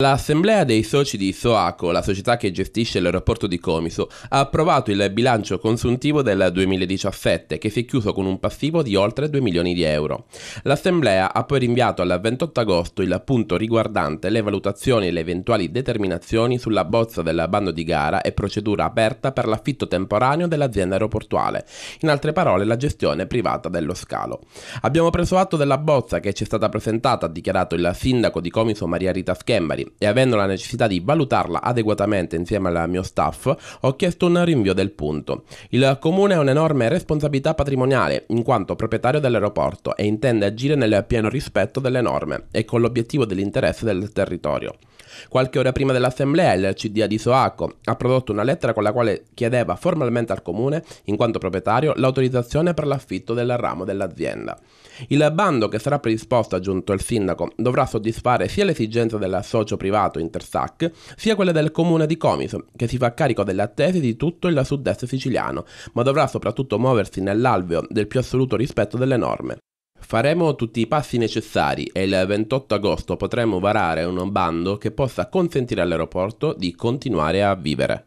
L'assemblea dei soci di Soaco, la società che gestisce l'aeroporto di Comiso, ha approvato il bilancio consuntivo del 2017 che si è chiuso con un passivo di oltre 2 milioni di euro. L'assemblea ha poi rinviato al 28 agosto il punto riguardante le valutazioni e le eventuali determinazioni sulla bozza del bando di gara e procedura aperta per l'affitto temporaneo dell'azienda aeroportuale, in altre parole la gestione privata dello scalo. Abbiamo preso atto della bozza che ci è stata presentata, ha dichiarato il sindaco di Comiso Maria Rita Schembari e avendo la necessità di valutarla adeguatamente insieme al mio staff, ho chiesto un rinvio del punto. Il comune ha un'enorme responsabilità patrimoniale in quanto proprietario dell'aeroporto e intende agire nel pieno rispetto delle norme e con l'obiettivo dell'interesse del territorio. Qualche ora prima dell'assemblea il CDA di Soaco ha prodotto una lettera con la quale chiedeva formalmente al comune, in quanto proprietario, l'autorizzazione per l'affitto del ramo dell'azienda. Il bando che sarà predisposto, aggiunto il sindaco, dovrà soddisfare sia le esigenze del socio privato Intersac, sia quelle del comune di Comiso, che si fa carico delle attese di tutto il sud-est siciliano, ma dovrà soprattutto muoversi nell'alveo del più assoluto rispetto delle norme. Faremo tutti i passi necessari e il 28 agosto potremo varare un bando che possa consentire all'aeroporto di continuare a vivere.